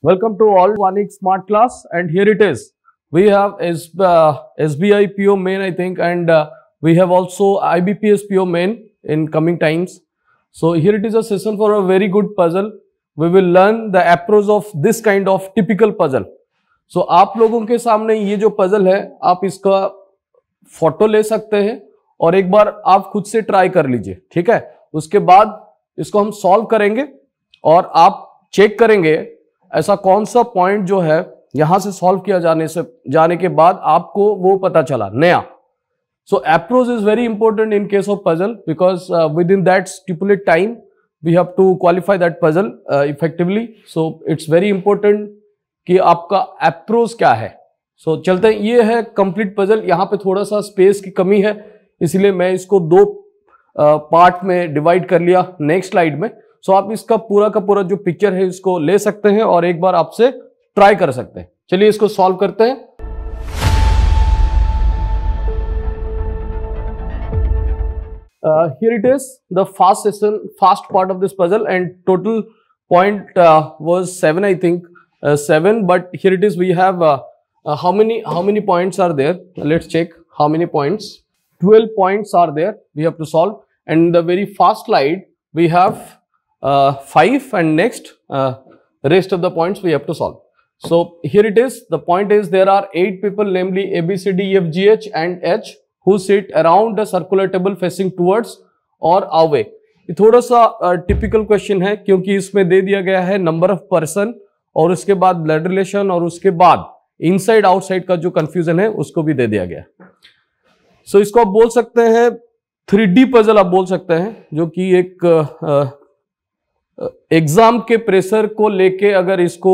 Welcome to all Vanik Smart Class and here it is. We have S uh, SBI PO main I think and uh, we have also IBPS PO main in coming times. So here it is a session for a very good puzzle. We will learn the approach of this kind of typical puzzle. So आप लोगों के सामने ये जो puzzle है आप इसका photo ले सकते हैं और एक बार आप खुद से ट्राई कर लीजिए ठीक है उसके बाद इसको हम सॉल्व करेंगे और आप चेक करेंगे ऐसा कौन सा पॉइंट जो है यहां से सॉल्व किया जाने से जाने के बाद आपको वो पता चला नया so approach is very important in case of puzzle because within that stipulate time we have to qualify that puzzle effectively so it's very important कि आपका अप्रोच क्या है सो so, चलते हैं ये है कंप्लीट पजल यहां पे थोड़ा सा स्पेस की कमी है इसलिए मैं इसको दो पार्ट में डिवाइड कर लिया नेक्स्ट स्लाइड में सो आप इसका पूरा का पूरा जो पिक्चर है इसको ले सकते हैं और एक बार आपसे ट्राई कर सकते हैं चलिए इसको सॉल्व करते हैं uh, here it is the fast session fast part of this puzzle and total point uh, was 7 i think uh, 7 but here it is we have uh, uh, how many how many points are there let's check how many points 12 points are there we have to solve and the very first slide we have uh, 5 and next uh, rest of the points we have to solve. So here it is the point is there are 8 people namely A, B, C, D, E, F, G, H and H who sit around the circular table facing towards or away. ये थोड़ा सा typical uh, question है क्योंकि इसमें दे दिया गया है number of person और उसके बाद ब्लड रिलेशन और उसके बाद इनसाइड आउटसाइड का जो कंफ्यूजन है उसको भी दे दिया गया सो इसको आप बोल सकते हैं थ्री डी पजल आप बोल सकते हैं जो कि एक एग्जाम के प्रेशर को लेके अगर इसको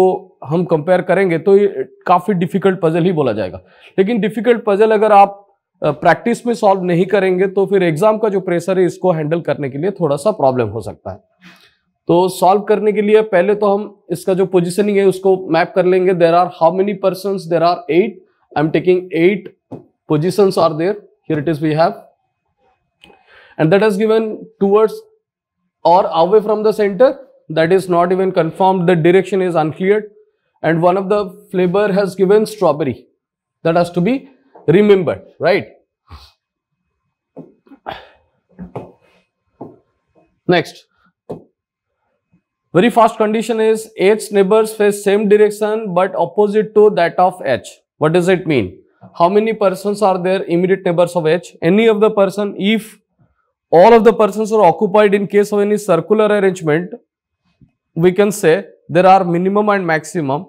हम कंपेयर करेंगे तो ये काफ़ी डिफिकल्ट पजल ही बोला जाएगा लेकिन डिफिकल्ट पजल अगर आप प्रैक्टिस में सॉल्व नहीं करेंगे तो फिर एग्जाम का जो प्रेशर है इसको हैंडल करने के लिए थोड़ा सा प्रॉब्लम हो सकता है तो सॉल्व करने के लिए पहले तो हम इसका जो पोजिशनिंग है उसको मैप कर लेंगे there are how many person there are eight I am taking at position are there here it is we have and that is given towards or away from the center that is not even confirmed the direction is unclear and one of the flavor has given strawberry that has to be remembered right next very first condition is h neighbors face same direction but opposite to that of h what does it mean how many persons are there immediate neighbors of H? Any of the person, if all of the persons are occupied in case of any circular arrangement, we can say there are minimum and maximum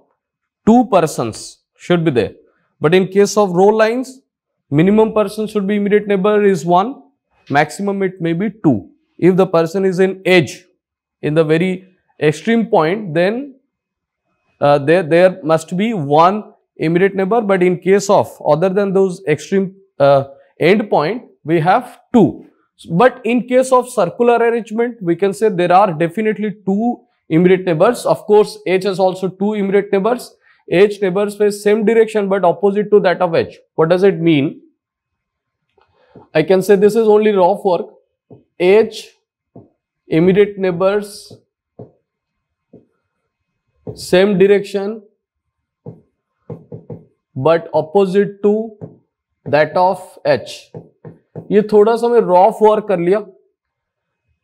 two persons should be there. But in case of row lines, minimum person should be immediate neighbor is one, maximum it may be two. If the person is in edge, in the very extreme point, then uh, there, there must be one immediate neighbor but in case of other than those extreme uh, end point we have two but in case of circular arrangement we can say there are definitely two immediate neighbors of course h has also two immediate neighbors h neighbors face same direction but opposite to that of h what does it mean i can say this is only rough work h immediate neighbors same direction but opposite to that of H ये थोड़ा सा मैं raw for कर लिया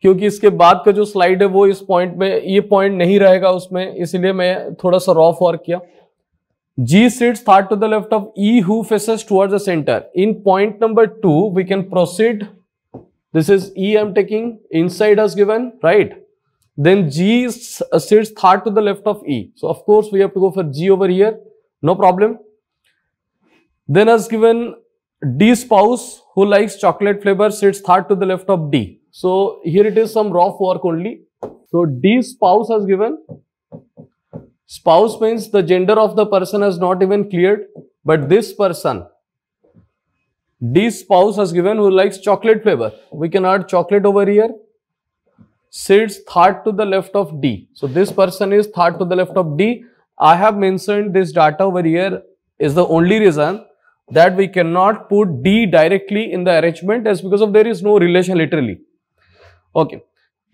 क्योंकि इसके बाद का जो स्लाइड है वो इस पॉइंट में ये पॉइंट नहीं रहेगा उसमें इसलिए मैं थोड़ा सा रॉ फॉर किया G seat third to the left of E who faces towards the centre in point number two we can proceed this is E am taking inside given right then G seats third to the left of E so of course we have to go for G over here no problem Then as given D spouse who likes chocolate flavor sits third to the left of D. So here it is some rough work only. So D spouse has given. Spouse means the gender of the person has not even cleared, but this person, D spouse has given who likes chocolate flavor. We can add chocolate over here. Sits third to the left of D. So this person is third to the left of D. I have mentioned this data over here is the only reason that we cannot put D directly in the arrangement as because of there is no relation literally. Okay.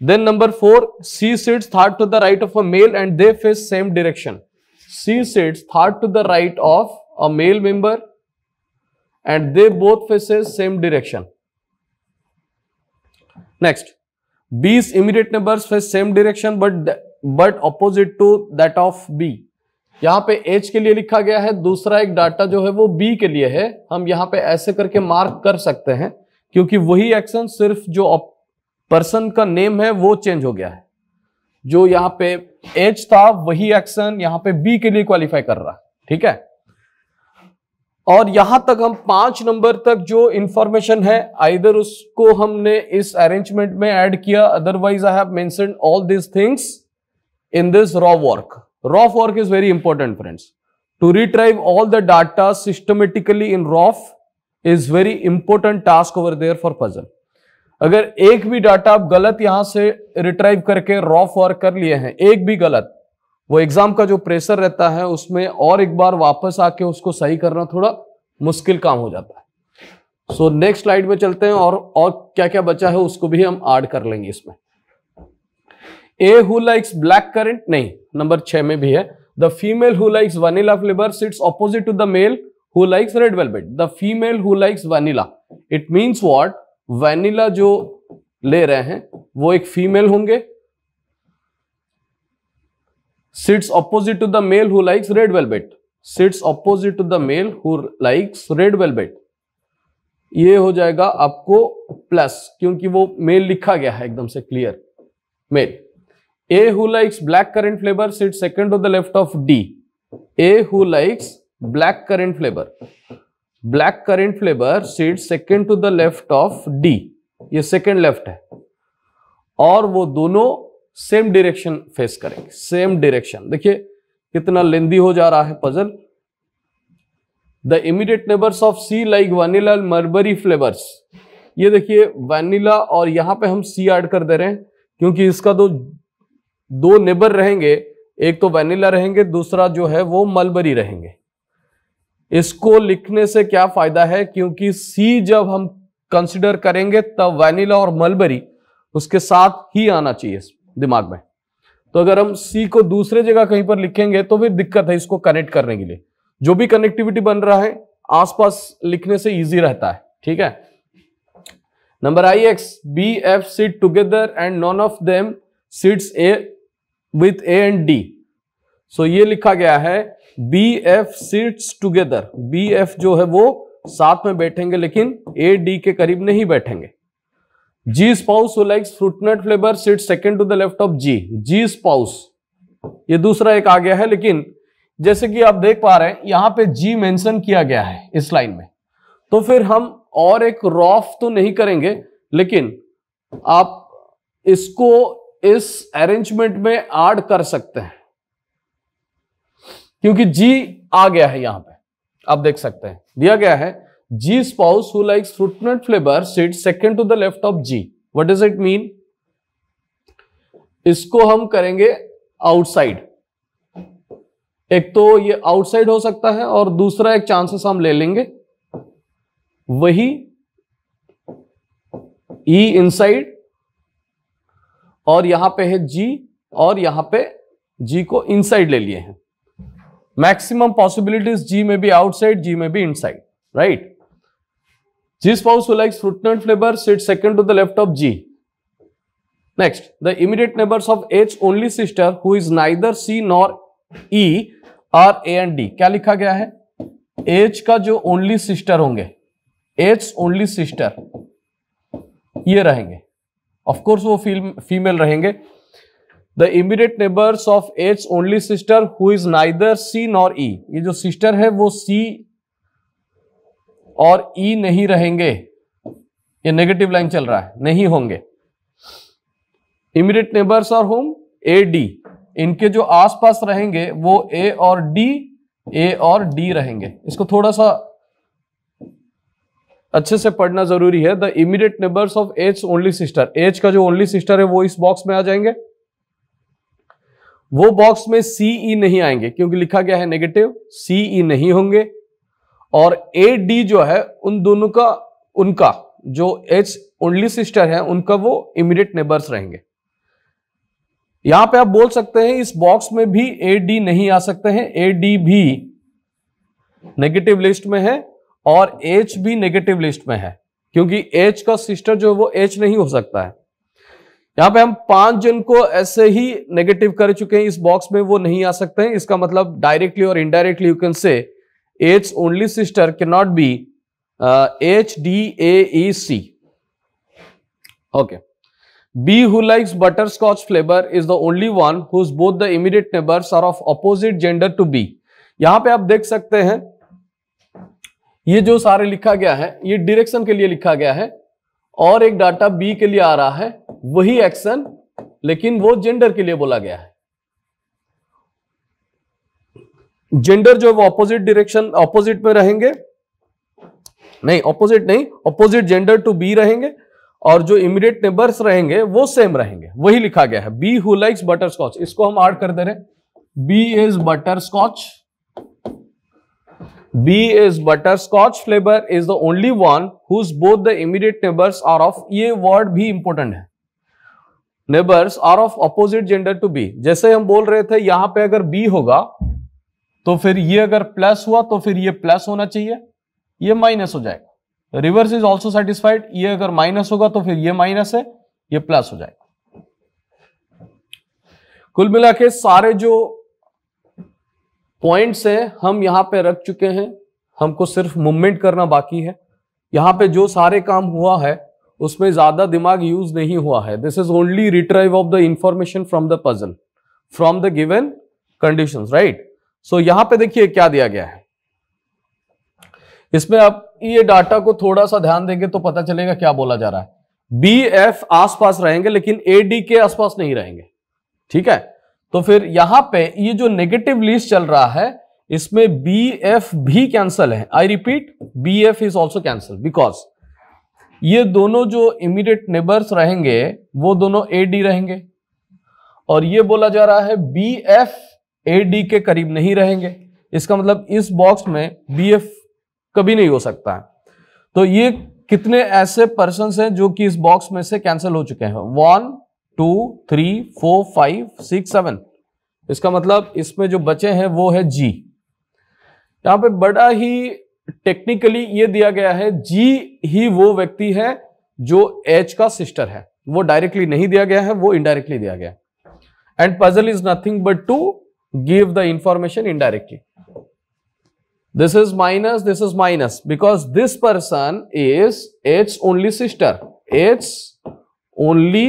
Then number 4, C sits third to the right of a male and they face same direction. C sits third to the right of a male member and they both faces same direction. Next, B's immediate neighbors face same direction but, but opposite to that of B. यहाँ पे H के लिए लिखा गया है दूसरा एक data जो है वो बी के लिए है हम यहाँ पे ऐसे करके मार्क कर सकते हैं क्योंकि वही एक्शन सिर्फ जो पर्सन का नेम है वो चेंज हो गया है जो यहाँ पे एच था वही एक्शन यहाँ पे बी के लिए क्वालिफाई कर रहा ठीक है और यहां तक हम पांच नंबर तक जो इंफॉर्मेशन है आइदर उसको हमने इस अरेंजमेंट में ऐड किया otherwise I have mention all this things in this row work ROF work is very important friends. To retrieve all the data systematically in ROF is very important task over there for puzzle. अगर एक भी data आप गलत यहां से retrieve करके rough for कर लिए हैं एक भी गलत वो एग्जाम का जो प्रेशर रहता है उसमें और एक बार वापस आके उसको सही करना थोड़ा मुश्किल काम हो जाता है सो नेक्स्ट स्लाइड में चलते हैं और और क्या क्या बचा है उसको भी हम ऐड कर लेंगे इसमें A who likes black currant नहीं नंबर छह में भी है the female who likes vanilla flavour sits opposite to the male who likes red velvet the female who likes vanilla it means what vanilla जो ले रहे हैं वो एक फीमेल होंगे sits opposite to the male who likes red velvet sits opposite to the male who likes red velvet ये हो जाएगा आपको प्लस क्योंकि वो मेल लिखा गया है एकदम से clear male A who likes black currant flavor sits second to the left of D. A who likes black currant flavor. Black currant flavor sits second to the left of D. ये second left है और वो दोनों same direction face करेंगे Same direction. देखिए कितना लेंदी हो जा रहा है puzzle the immediate neighbours of C like vanilla mulberry flavours ये देखिए वनीला और यहाँ पे हम सी ऐड कर दे रहे हैं क्योंकि इसका तो दो नेबर रहेंगे एक तो वेनिला रहेंगे दूसरा जो है वो मलबरी रहेंगे इसको लिखने से क्या फायदा है क्योंकि सी जब हम कंसिडर करेंगे तब वैनिला और मलबरी उसके साथ ही आना चाहिए दिमाग में तो अगर हम सी को दूसरे जगह कहीं पर लिखेंगे तो फिर दिक्कत है इसको कनेक्ट करने के लिए जो भी कनेक्टिविटी बन रहा है आसपास लिखने से इजी रहता है ठीक है number I X B F sit together and none of them sits A with A and D so ये लिखा गया है B F sits together B F जो है वो साथ में बैठेंगे लेकिन ए डी के करीब नहीं बैठेंगे G spouse who likes fruit nut flavour sit second to the left of G G spouse ये दूसरा एक आ गया है लेकिन जैसे कि आप देख पा रहे हैं यहां पे जी मेंशन किया गया है इस लाइन में तो फिर हम और एक रॉफ तो नहीं करेंगे लेकिन आप इसको इस अरेंजमेंट में ऐड कर सकते हैं क्योंकि जी आ गया है यहां पे आप देख सकते हैं दिया गया है G spouse who likes fruit flavour sit second to the left of G what does it mean इसको हम करेंगे आउटसाइड एक तो ये आउटसाइड हो सकता है और दूसरा एक चांसेस हम ले लेंगे वही ई e इनसाइड और यहां पे है जी और यहां पे जी को इनसाइड ले लिए हैं मैक्सिमम पॉसिबिलिटीज जी में भी आउटसाइड जी में भी इनसाइड राइट जिस spouse like fruit nut flavour sit second to the left of G next the immediate neighbours of H only sister who is neither C nor E are A and D क्या लिखा गया है H का जो only sister होंगे H only sister ये रहेंगे of course वो फील फीमेल रहेंगे the immediate neighbours of H's only sister who is neither C nor E ये जो सिस्टर है वो सी और ई e नहीं रहेंगे ये नेगेटिव लाइन चल रहा है नहीं होंगे इमीडिएट नेबर्स और होम ए डी इनके जो आसपास रहेंगे वो ए और डी ए और डी रहेंगे इसको थोड़ा सा अच्छे से पढ़ना जरूरी है the immediate neighbours of H only sister H का जो ओनली सिस्टर है वो इस बॉक्स में आ जाएंगे वो बॉक्स में सी ई e नहीं आएंगे क्योंकि लिखा गया है नेगेटिव सी ई नहीं होंगे और ए डी जो है उन दोनों का उनका जो एच ओनली सिस्टर है उनका वो इमीडिएट नेबर्स रहेंगे यहां पे आप बोल सकते हैं इस बॉक्स में भी ए डी नहीं आ सकते हैं ए डी भी नेगेटिव लिस्ट में है और एच भी नेगेटिव लिस्ट में है क्योंकि एच का सिस्टर जो है वो एच नहीं हो सकता है यहां पे हम पांच जन को ऐसे ही नेगेटिव कर चुके हैं इस बॉक्स में वो नहीं आ सकते हैं इसका मतलब डायरेक्टली और indirectly you can say H only sister can not be H D A C okay B who likes butterscotch flavour is the only one whose both the immediate neighbours are of opposite gender to B यहां पे आप देख सकते हैं ये जो सारे लिखा गया है ये डिरेक्शन के लिए लिखा गया है और एक डाटा बी के लिए आ रहा है वही एक्शन लेकिन वो जेंडर के लिए बोला गया है जेंडर जो है वो ऑपोजिट डिरेक्शन ऑपोजिट में रहेंगे नहीं ऑपोजिट नहीं ऑपोजिट जेंडर टू बी रहेंगे और जो इमीडिएट नेबर्स रहेंगे वो सेम रहेंगे वही लिखा गया है B who likes butterscotch इसको हम ऐड कर दे रहे B is butterscotch B is butterscotch flavor is the only one whose both the immediate neighbors are of ये word भी important है neighbors are of opposite gender to B जैसे हम बोल रहे थे यहां पे अगर B होगा तो फिर ये अगर plus हुआ तो फिर ये plus होना चाहिए ये minus हो जाएगा रिवर्स इज ऑल्सो सेटिस्फाइड ये अगर माइनस होगा तो फिर ये माइनस है ये प्लस हो जाएगा कुल मिला के सारे जो पॉइंट्स हैं हम यहाँ पे रख चुके हैं हमको सिर्फ मूवमेंट करना बाकी है यहाँ पे जो सारे काम हुआ है उसमें ज़्यादा दिमाग यूज नहीं हुआ है this is only retrieve of the information from the puzzle from the given condition right so यहाँ पे देखिए क्या दिया गया है इसमें आप ये डाटा को थोड़ा सा ध्यान देंगे तो पता चलेगा क्या बोला जा रहा है बी एफ आसपास रहेंगे लेकिन ए डी के आसपास नहीं रहेंगे ठीक है तो फिर यहां पे ये जो नेगेटिव लिस्ट चल रहा है इसमें बी एफ भी कैंसल है I repeat B F is also cancel because ये दोनों जो इमीडिएट नेबर्स रहेंगे वो दोनों ए डी रहेंगे और ये बोला जा रहा है बी एफ ए डी के करीब नहीं रहेंगे इसका मतलब इस बॉक्स में बी एफ कभी नहीं हो सकता है तो ये कितने ऐसे पर्सन हैं जो कि इस बॉक्स में से कैंसिल हो चुके हैं one two three four five six seven इसका मतलब इसमें जो बचे हैं वो है जी यहां पे बड़ा ही टेक्निकली ये दिया गया है जी ही वो व्यक्ति है जो एच का सिस्टर है वो डायरेक्टली नहीं दिया गया है वो इनडायरेक्टली दिया गया and puzzle is nothing but to give the information indirectly this is minus this is minus because this person is H only sister H only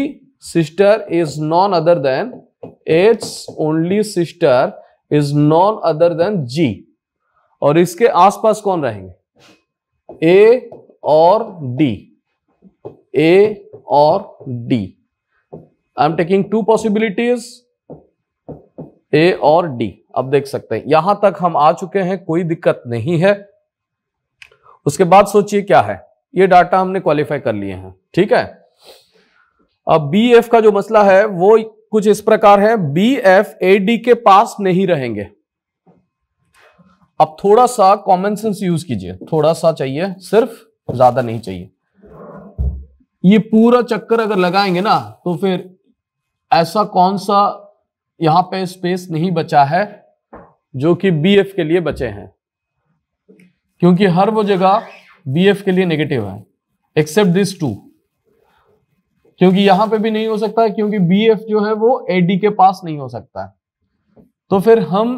sister is none other than its only sister is none other than G. और इसके आसपास कौन रहेंगे ए और D A और D I am taking two possibilities A और D अब देख सकते हैं यहां तक हम आ चुके हैं कोई दिक्कत नहीं है उसके बाद सोचिए क्या है ये डाटा हमने क्वालिफाई कर लिए हैं ठीक है अब बी एफ का जो मसला है वो कुछ इस प्रकार है बी एफ ए डी के पास नहीं रहेंगे अब थोड़ा सा कॉमन सेंस यूज कीजिए थोड़ा सा चाहिए सिर्फ ज्यादा नहीं चाहिए ये पूरा चक्कर अगर लगाएंगे ना तो फिर ऐसा कौन सा यहां पे स्पेस नहीं बचा है जो कि बी एफ के लिए बचे हैं क्योंकि हर वो जगह बी एफ के लिए नेगेटिव है एक्सेप्ट दिस टू क्योंकि यहां पे भी नहीं हो सकता क्योंकि बी एफ जो है वो ए डी के पास नहीं हो सकता है तो फिर हम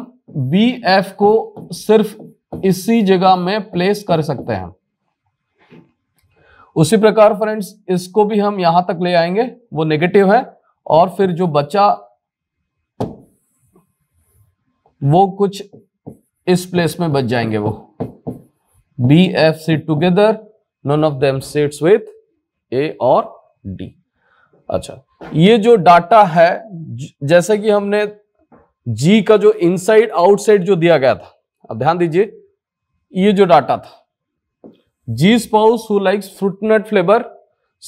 बी एफ को सिर्फ इसी जगह में प्लेस कर सकते हैं उसी प्रकार फ्रेंड्स इसको भी हम यहां तक ले आएंगे वो नेगेटिव है और फिर जो बचा वो कुछ इस प्लेस में बच जाएंगे वो B F C together none of them sets with A और डी अच्छा ये जो डाटा है जैसे कि हमने जी का जो इनसाइड आउटसाइड जो दिया गया था अब ध्यान दीजिए ये जो डाटा था G spouse who likes fruit nut flavour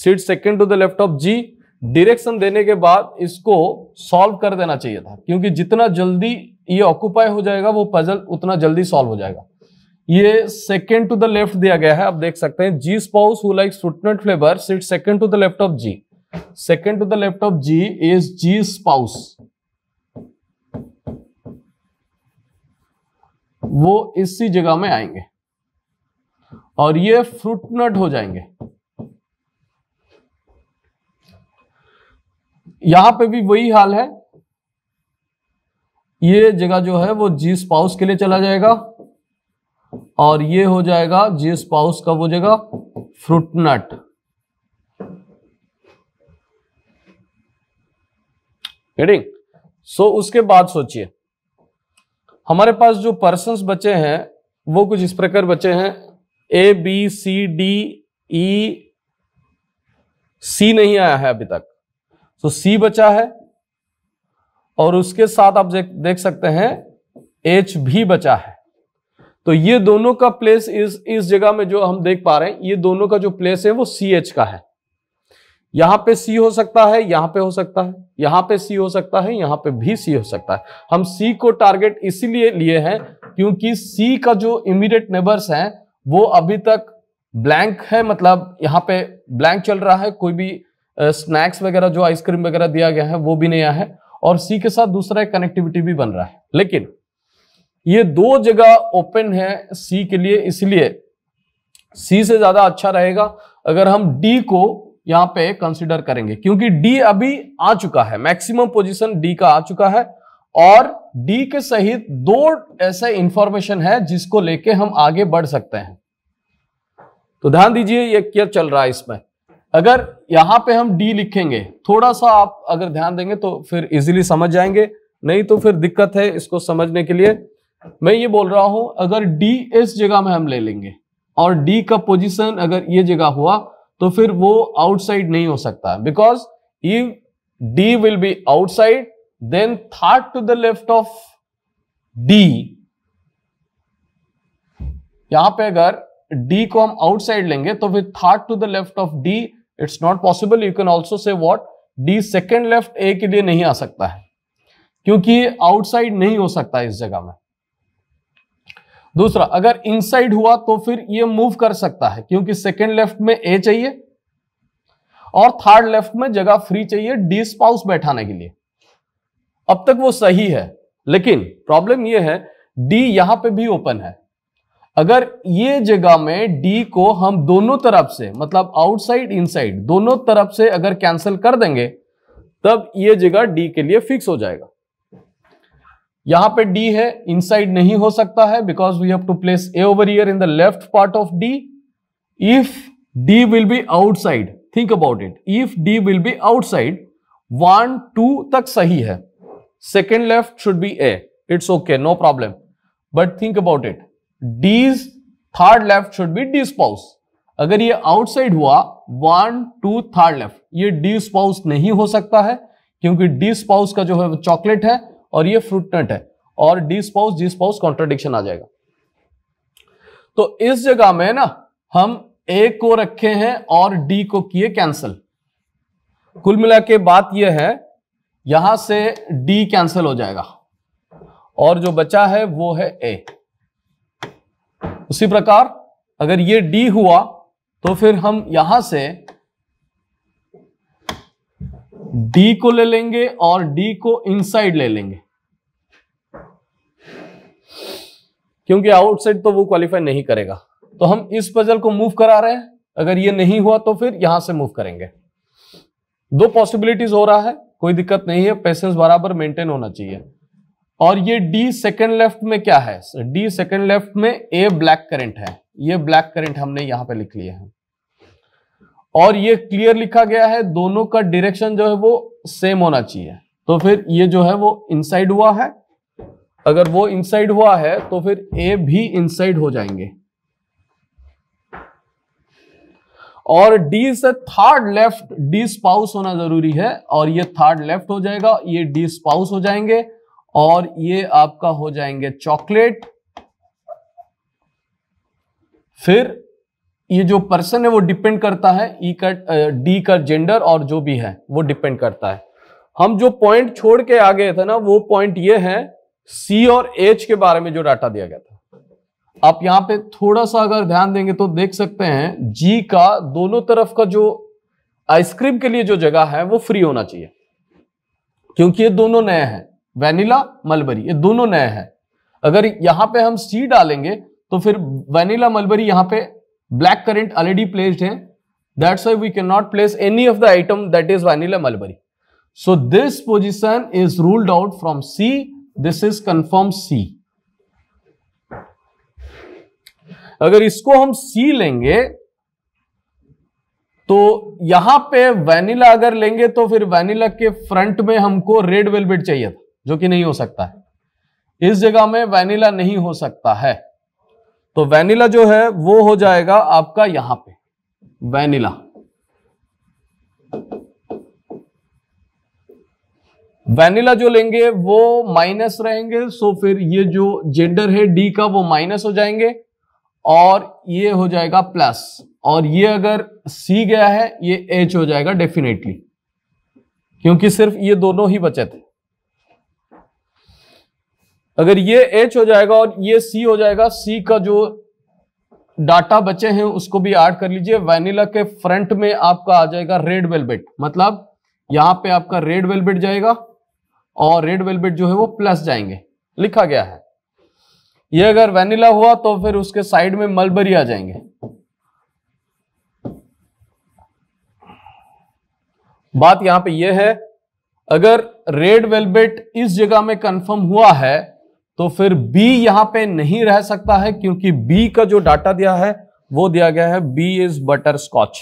sit second to the left of G direction देने के बाद इसको सॉल्व कर देना चाहिए था क्योंकि जितना जल्दी ये ऑक्यूपाई हो जाएगा वो पजल उतना जल्दी सॉल्व हो जाएगा ये सेकेंड टू द लेफ्ट दिया गया है आप देख सकते हैं G spouse who likes fruit nut flavour sit second to the left of G second to the left of G is G's spouse. वो इसी जगह में आएंगे और ये फ्रूट नट हो जाएंगे यहां पे भी वही हाल है ये जगह जो है वो जी स्पाउस के लिए चला जाएगा और ये हो जाएगा जी स्पाउस का वो जगह fruit nut heading so so, उसके बाद सोचिए हमारे पास जो पर्सन बचे हैं वो कुछ इस प्रकार बचे हैं A B C D E सी नहीं आया है अभी तक सो so, सी बचा है और उसके साथ आप देख सकते हैं एच भी बचा है तो ये दोनों का प्लेस इस इस जगह में जो हम देख पा रहे हैं ये दोनों का जो प्लेस है वो सी एच का है यहां पे सी हो सकता है यहां पे हो सकता है यहां पे सी हो सकता है यहां पे भी सी हो सकता है हम सी को टारगेट इसीलिए लिए हैं क्योंकि सी का जो इमीडिएट नेबर्स हैं वो अभी तक ब्लैंक है मतलब यहां पे ब्लैंक चल रहा है कोई भी स्नैक्स वगैरह जो आइसक्रीम वगैरह दिया गया है वो भी नहीं आया है और सी के साथ दूसरा एक कनेक्टिविटी भी बन रहा है लेकिन ये दो जगह ओपन है सी के लिए इसलिए सी से ज्यादा अच्छा रहेगा अगर हम डी को यहां पे कंसिडर करेंगे क्योंकि डी अभी आ चुका है मैक्सिमम पोजीशन डी का आ चुका है और डी के सहित दो ऐसे इंफॉर्मेशन है जिसको लेके हम आगे बढ़ सकते हैं तो ध्यान दीजिए ये क्या चल रहा है इसमें अगर यहां पे हम डी लिखेंगे थोड़ा सा आप अगर ध्यान देंगे तो फिर इजिली समझ जाएंगे नहीं तो फिर दिक्कत है इसको समझने के लिए मैं ये बोल रहा हूं अगर डी इस जगह में हम ले लेंगे और डी का पोजिशन अगर ये जगह हुआ तो फिर वो आउटसाइड नहीं हो सकता because if D will be outside then third to the left of D यहां पे अगर डी को हम आउटसाइड लेंगे तो फिर third to the left of D it's not possible you can also say what D second left A के लिए नहीं आ सकता है क्योंकि आउटसाइड नहीं हो सकता इस जगह में दूसरा अगर इनसाइड हुआ तो फिर ये मूव कर सकता है क्योंकि सेकेंड लेफ्ट में ए चाहिए और थर्ड लेफ्ट में जगह फ्री चाहिए डी स्पाउस बैठाने के लिए अब तक वो सही है लेकिन प्रॉब्लम ये है डी यहां पे भी ओपन है अगर ये जगह में डी को हम दोनों तरफ से मतलब आउटसाइड इनसाइड दोनों तरफ से अगर कैंसिल कर देंगे तब ये जगह डी के लिए फिक्स हो जाएगा यहां पे डी है इनसाइड नहीं हो सकता है because we have to place A over here in the left part of D if D will be outside think about it if D will be outside one two तक सही है second left should be A it's okay no problem but think about it D's third left should be D spouse अगर ये outside हुआ one two third left ये D spouse नहीं हो सकता है क्योंकि डी स्पाउस का जो है चॉकलेट है और ये फ्रूट नट है और D spouse G spouse contradiction आ जाएगा तो इस जगह में ना हम ए को रखे हैं और डी को किए कैंसिल कुल मिला के बात यह है यहां से डी कैंसिल हो जाएगा और जो बचा है वो है ए उसी प्रकार अगर ये डी हुआ तो फिर हम यहां से डी को ले लेंगे और डी को इनसाइड ले लेंगे क्योंकि आउटसाइड तो वो क्वालिफाई नहीं करेगा तो हम इस पजल को मूव करा रहे हैं अगर ये नहीं हुआ तो फिर यहां से मूव करेंगे दो पॉसिबिलिटीज हो रहा है कोई दिक्कत नहीं है पेशेंस बराबर मेंटेन होना चाहिए और ये डी सेकेंड लेफ्ट में क्या है डी सेकेंड लेफ्ट में ए ब्लैक करंट है ये ब्लैक करंट हमने यहां पे लिख लिया है और ये क्लियर लिखा गया है दोनों का डिरेक्शन जो है वो सेम होना चाहिए तो फिर ये जो है वो इनसाइड हुआ है अगर वो इनसाइड हुआ है तो फिर ए भी इनसाइड हो जाएंगे और डी से थर्ड लेफ्ट डी स्पाउस होना जरूरी है और ये थर्ड लेफ्ट हो जाएगा ये डी स्पाउस हो जाएंगे और ये आपका हो जाएंगे चॉकलेट फिर ये जो पर्सन है वो डिपेंड करता है ई e का डी का जेंडर और जो भी है वो डिपेंड करता है हम जो पॉइंट छोड़ के आ गए थे ना वो पॉइंट ये है सी और एच के बारे में जो डाटा दिया गया था आप यहां पे थोड़ा सा अगर ध्यान देंगे तो देख सकते हैं जी का दोनों तरफ का जो आइसक्रीम के लिए जो जगह है वो फ्री होना चाहिए क्योंकि ये दोनों नए हैं वेनिला मलबरी ये दोनों नए हैं अगर यहां पे हम सी डालेंगे तो फिर वेनिला मलबरी यहां पे ब्लैक करेंट ऑलरेडी प्लेस्ड है that's why we can not place any of the item that is vanilla mulberry so this position is ruled out from C this is confirm C अगर इसको हम सी लेंगे तो यहां पे वैनिला अगर लेंगे तो फिर वैनिला के फ्रंट में हमको रेड वेलवेट चाहिए था जो कि नहीं हो सकता है इस जगह में वैनिला नहीं हो सकता है तो वैनिला जो है वो हो जाएगा आपका यहां पे वैनिला वेनिला जो लेंगे वो माइनस रहेंगे सो फिर ये जो जेंडर है डी का वो माइनस हो जाएंगे और ये हो जाएगा प्लस और ये अगर सी गया है ये एच हो जाएगा डेफिनेटली क्योंकि सिर्फ ये दोनों ही बचे थे अगर ये एच हो जाएगा और ये सी हो जाएगा सी का जो डाटा बचे हैं उसको भी ऐड कर लीजिए वैनिला के फ्रंट में आपका आ जाएगा रेड वेलबेट मतलब यहां पे आपका रेड वेलबेट जाएगा और रेड वेलबेट जो है वो प्लस जाएंगे लिखा गया है ये अगर वेनिला हुआ तो फिर उसके साइड में मलबरी आ जाएंगे बात यहां पे ये है अगर रेड वेलबेट इस जगह में कंफर्म हुआ है तो फिर बी यहां पे नहीं रह सकता है क्योंकि बी का जो डाटा दिया है वो दिया गया है B is butterscotch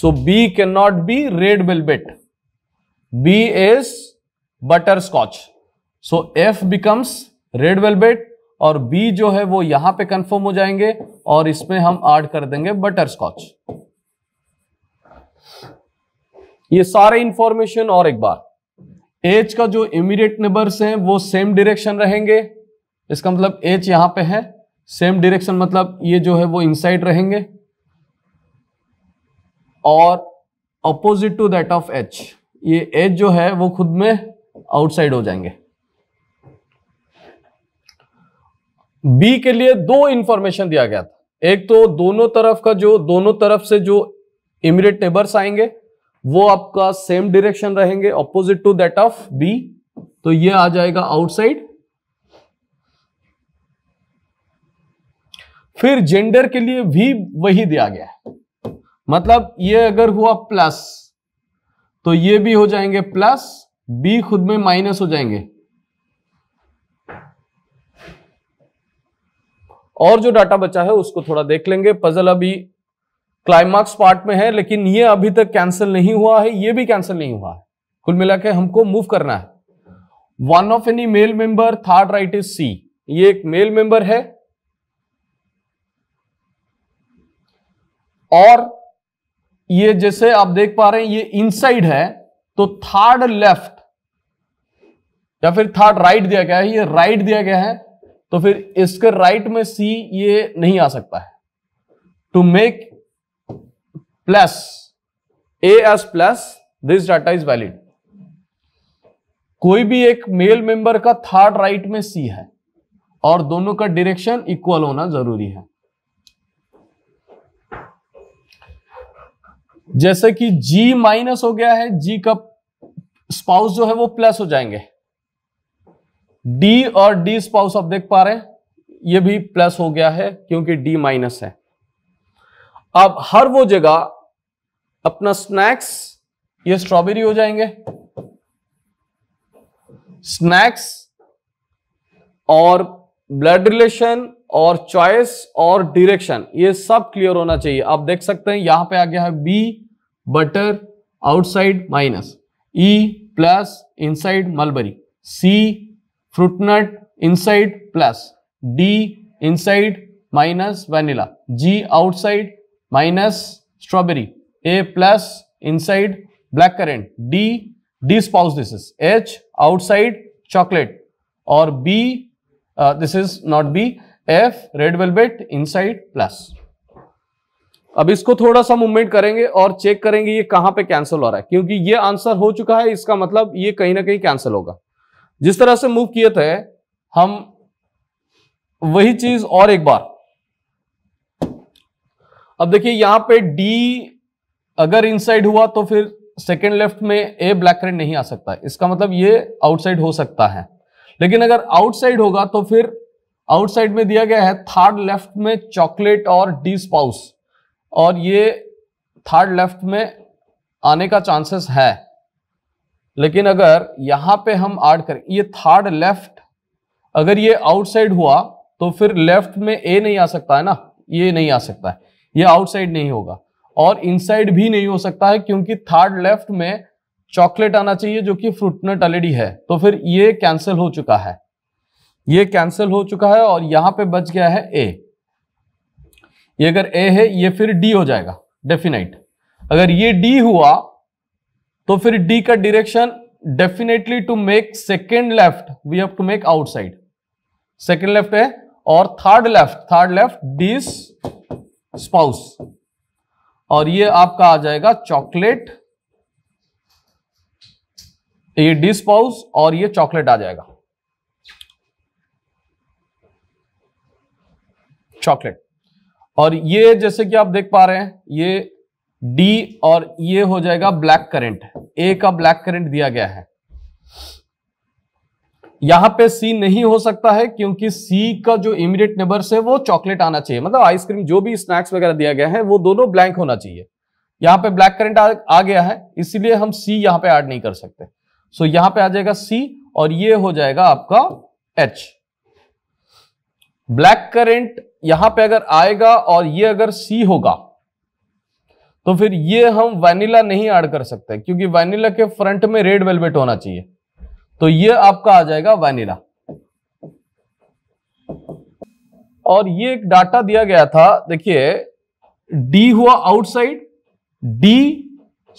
so B can not be red velvet B is butterscotch so F becomes red velvet और बी जो है वो यहां पे कंफर्म हो जाएंगे और इसमें हम ऐड कर देंगे बटर स्कॉच ये सारे इंफॉर्मेशन और एक बार एच का जो इमीडिएट नेबर्स हैं वो सेम डायरेक्शन रहेंगे इसका मतलब एच यहां पे है सेम डायरेक्शन मतलब ये जो है वो इनसाइड रहेंगे और opposite to that of H ये एच जो है वो खुद में आउटसाइड हो जाएंगे बी के लिए दो इंफॉर्मेशन दिया गया था एक तो दोनों तरफ का जो दोनों तरफ से जो इमिरेट नेबर्स आएंगे वो आपका सेम डायरेक्शन रहेंगे opposite to that of B तो ये आ जाएगा आउटसाइड फिर जेंडर के लिए भी वही दिया गया मतलब ये अगर हुआ प्लस तो ये भी हो जाएंगे प्लस बी खुद में माइनस हो जाएंगे और जो डाटा बचा है उसको थोड़ा देख लेंगे पजल अभी क्लाइमैक्स पार्ट में है लेकिन ये अभी तक कैंसिल नहीं हुआ है ये भी कैंसिल नहीं हुआ है कुल मिला के हमको मूव करना है one of any male member third right is C ये एक मेल मेंबर है और ये जैसे आप देख पा रहे हैं ये इनसाइड है तो थर्ड लेफ्ट या फिर थर्ड राइट दिया गया है ये राइट दिया गया है तो फिर इसके राइट में सी ये नहीं आ सकता है to make plus A S plus this data is valid कोई भी एक मेल मेंबर का थर्ड राइट में सी है और दोनों का डायरेक्शन इक्वल होना जरूरी है जैसे कि जी माइनस हो गया है जी का स्पाउस जो है वो प्लस हो जाएंगे डी और डी स्पाउस आप देख पा रहे हैं ये भी प्लस हो गया है क्योंकि डी माइनस है अब हर वो जगह अपना स्नैक्स ये स्ट्रॉबेरी हो जाएंगे स्नैक्स और ब्लड रिलेशन और चॉइस और डिरेक्शन ये सब क्लियर होना चाहिए आप देख सकते हैं यहां पे आ गया है B butter outside minus E plus inside mulberry C fruit nut inside plus D inside minus vanilla G outside minus strawberry A plus inside black currant D D spouse this is H outside chocolate और B this is not B F red in inside plus अब इसको थोड़ा सा movement करेंगे और check करेंगे ये कहां पे कैंसिल हो रहा है क्योंकि ये आंसर हो चुका है इसका मतलब ये कहीं ना कहीं कैंसिल होगा जिस तरह से मूव किए थे हम वही चीज और एक बार अब देखिए यहां पे डी अगर इनसाइड हुआ तो फिर सेकेंड लेफ्ट में ए ब्लैक करेंट नहीं आ सकता इसका मतलब ये आउटसाइड हो सकता है लेकिन अगर आउटसाइड होगा तो फिर आउटसाइड में दिया गया है थर्ड लेफ्ट में चॉकलेट और डी स्पाउस और ये थर्ड लेफ्ट में आने का चांसेस है लेकिन अगर यहां पे हम ऐड करें ये थर्ड लेफ्ट अगर ये आउटसाइड हुआ तो फिर लेफ्ट में ए नहीं आ सकता है ना ये नहीं आ सकता है ये आउटसाइड नहीं होगा और इनसाइड भी नहीं हो सकता है क्योंकि थर्ड लेफ्ट में चॉकलेट आना चाहिए जो कि फ्रूटनट ऑलरेडी है तो फिर ये कैंसिल हो चुका है ये कैंसिल हो चुका है और यहां पे बच गया है ए ये अगर ए है ये फिर डी हो जाएगा डेफिनाइट अगर ये डी हुआ तो फिर डी का direction definitely to make second left we have to make outside second left है और third left third left D's spouse और ये आपका आ जाएगा चॉकलेट ये डिस स्पाउस और ये चॉकलेट आ जाएगा चॉकलेट और ये जैसे कि आप देख पा रहे हैं ये डी और ये e हो जाएगा ब्लैक करंट ए का ब्लैक करंट दिया गया है यहां पे सी नहीं हो सकता है क्योंकि सी का जो इमीडिएट नेबर्स है वो चॉकलेट आना चाहिए मतलब आइसक्रीम जो भी स्नैक्स वगैरह दिया गया है वो दोनों ब्लैंक होना चाहिए यहां पे ब्लैक करंट आ, आ गया है इसीलिए हम सी यहां पे ऐड नहीं कर सकते सो so, यहां पे आ जाएगा सी और ये e हो जाएगा आपका एच ब्लैक करंट यहां पे अगर आएगा और ये e अगर सी होगा तो फिर ये हम वैनिला नहीं ऐड कर सकते क्योंकि वैनिला के फ्रंट में रेड वेलवेट होना चाहिए तो ये आपका आ जाएगा वैनिला और ये एक डाटा दिया गया था देखिए डी हुआ outside D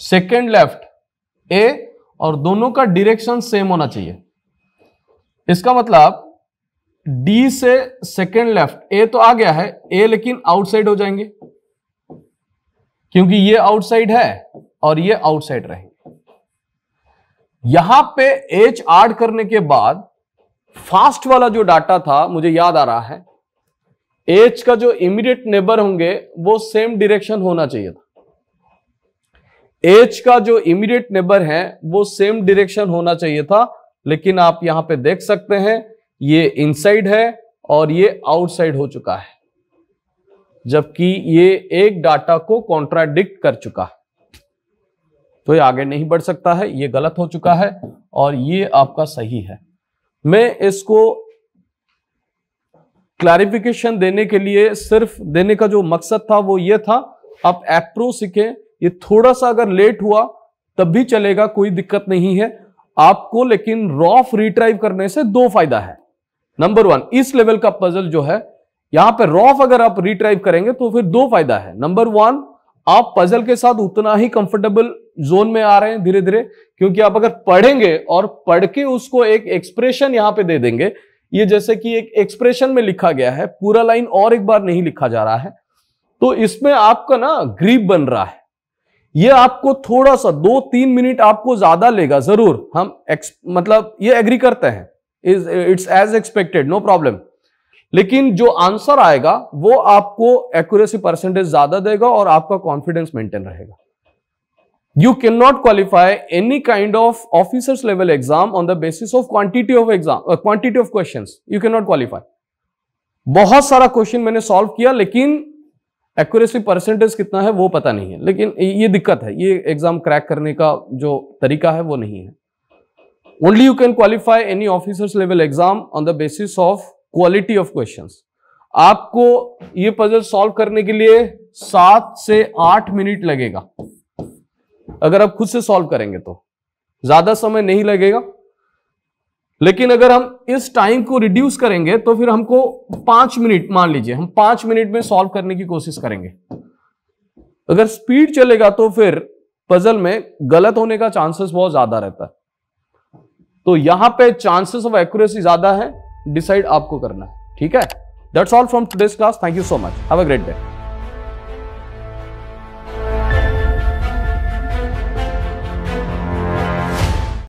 second left A और दोनों का डिरेक्शन सेम होना चाहिए इसका मतलब डी से सेकेंड लेफ्ट ए तो आ गया है ए लेकिन आउटसाइड हो जाएंगे क्योंकि ये आउटसाइड है और ये आउटसाइड रहेंगे यहां पे एच आड करने के बाद फास्ट वाला जो डाटा था मुझे याद आ रहा है एच का जो इमीडिएट नेबर होंगे वो सेम डायरेक्शन होना चाहिए था एच का जो इमीडिएट नेबर है वो सेम डायरेक्शन होना चाहिए था लेकिन आप यहां पे देख सकते हैं ये इनसाइड है और ये आउटसाइड हो चुका है जबकि ये एक डाटा को कॉन्ट्राडिक्ट कर चुका है तो ये आगे नहीं बढ़ सकता है ये गलत हो चुका है और ये आपका सही है मैं इसको क्लैरिफिकेशन देने के लिए सिर्फ देने का जो मकसद था वो ये था आप एप्रो सीखें ये थोड़ा सा अगर लेट हुआ तब भी चलेगा कोई दिक्कत नहीं है आपको लेकिन रॉफ रिट्राइव करने से दो फायदा है नंबर वन इस लेवल का पजल जो है यहां पर रॉफ अगर आप रिट्राइव करेंगे तो फिर दो फायदा है नंबर वन आप पजल के साथ उतना ही कंफर्टेबल जोन में आ रहे हैं धीरे धीरे क्योंकि आप अगर पढ़ेंगे और पढ़ के उसको एक एक्सप्रेशन यहां पे दे देंगे ये जैसे कि एक एक्सप्रेशन में लिखा गया है पूरा लाइन और एक बार नहीं लिखा जा रहा है तो इसमें आपका ना ग्रीप बन रहा है ये आपको थोड़ा सा दो तीन मिनट आपको ज्यादा लेगा जरूर हम मतलब ये एग्री करते हैं it's as expected no problem लेकिन जो आंसर आएगा वो आपको एक्यूरेसी परसेंटेज ज्यादा देगा और आपका कॉन्फिडेंस मेंटेन रहेगा you can not qualify any kind of officers level exam on the basis of quantity of exam quantity of question you can not qualify बहुत सारा क्वेश्चन मैंने सॉल्व किया लेकिन एक्यूरेसी परसेंटेज कितना है वो पता नहीं है लेकिन ये दिक्कत है ये एग्जाम क्रैक करने का जो तरीका है वो नहीं है only you can qualify any officers level exam on the basis of quality of question आपको ये पजल सॉल्व करने के लिए सात से आठ मिनट लगेगा अगर आप खुद से सॉल्व करेंगे तो ज्यादा समय नहीं लगेगा लेकिन अगर हम इस टाइम को रिड्यूस करेंगे तो फिर हमको पांच मिनट मान लीजिए हम पांच मिनट में सॉल्व करने की कोशिश करेंगे अगर स्पीड चलेगा तो फिर पजल में गलत होने का चांसेस बहुत ज्यादा रहता है तो यहां पे चांसेस ऑफ एक्यूरेसी ज्यादा है डिसाइड आपको करना है ठीक है that's all from today's class thank you so much have a great day